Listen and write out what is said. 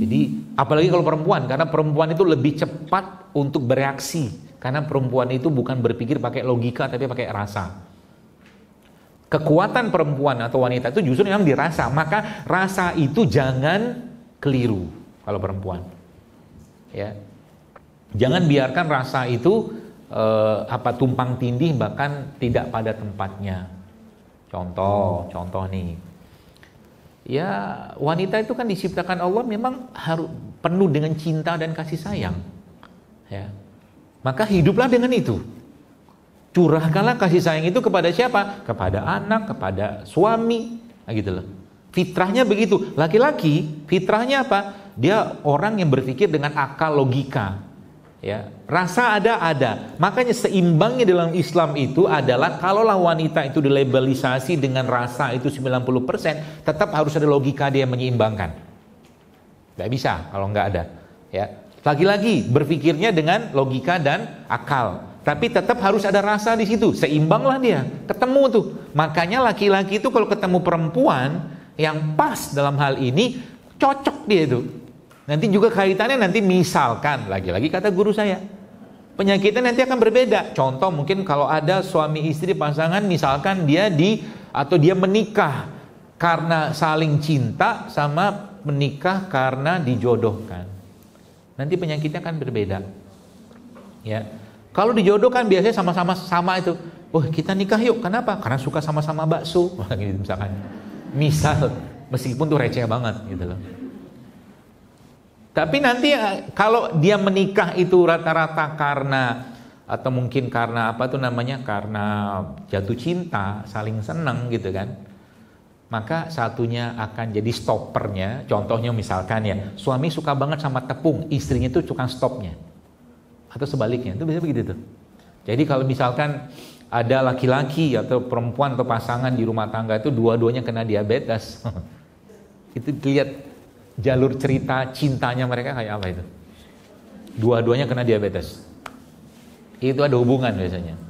Jadi apalagi kalau perempuan karena perempuan itu lebih cepat untuk bereaksi karena perempuan itu bukan berpikir pakai logika tapi pakai rasa. Kekuatan perempuan atau wanita itu justru memang dirasa, maka rasa itu jangan keliru kalau perempuan. Ya. Jangan biarkan rasa itu eh, apa tumpang tindih bahkan tidak pada tempatnya. Contoh, contoh nih ya wanita itu kan diciptakan Allah memang harus penuh dengan cinta dan kasih sayang ya maka hiduplah dengan itu curahkanlah kasih sayang itu kepada siapa kepada anak kepada suami nah, gitu loh fitrahnya begitu laki-laki fitrahnya apa dia orang yang berpikir dengan akal logika ya rasa ada ada makanya seimbangnya dalam Islam itu adalah kalaulah wanita itu dilabelisasi dengan rasa itu 90% tetap harus ada logika dia menyeimbangkan nggak bisa kalau nggak ada ya lagi-lagi berpikirnya dengan logika dan akal tapi tetap harus ada rasa di situ seimbanglah dia ketemu tuh makanya laki-laki itu kalau ketemu perempuan yang pas dalam hal ini cocok dia itu Nanti juga kaitannya nanti misalkan lagi-lagi kata guru saya. Penyakitnya nanti akan berbeda. Contoh mungkin kalau ada suami istri pasangan misalkan dia di atau dia menikah karena saling cinta sama menikah karena dijodohkan. Nanti penyakitnya akan berbeda. Ya. Kalau dijodohkan biasanya sama-sama sama itu. Wah, oh, kita nikah yuk. Kenapa? Karena suka sama-sama bakso. Gitu misalkan. Misal meskipun tuh receh banget gitu loh. Tapi nanti eh, kalau dia menikah itu rata-rata karena atau mungkin karena apa tuh namanya karena jatuh cinta, saling seneng gitu kan. Maka satunya akan jadi stoppernya. Contohnya misalkan ya, suami suka banget sama tepung, istrinya itu suka stopnya. Atau sebaliknya, itu bisa begitu tuh. Jadi kalau misalkan ada laki-laki atau perempuan atau pasangan di rumah tangga itu dua-duanya kena diabetes. itu lihat jalur cerita cintanya mereka kayak apa itu? Dua-duanya kena diabetes. Itu ada hubungan biasanya.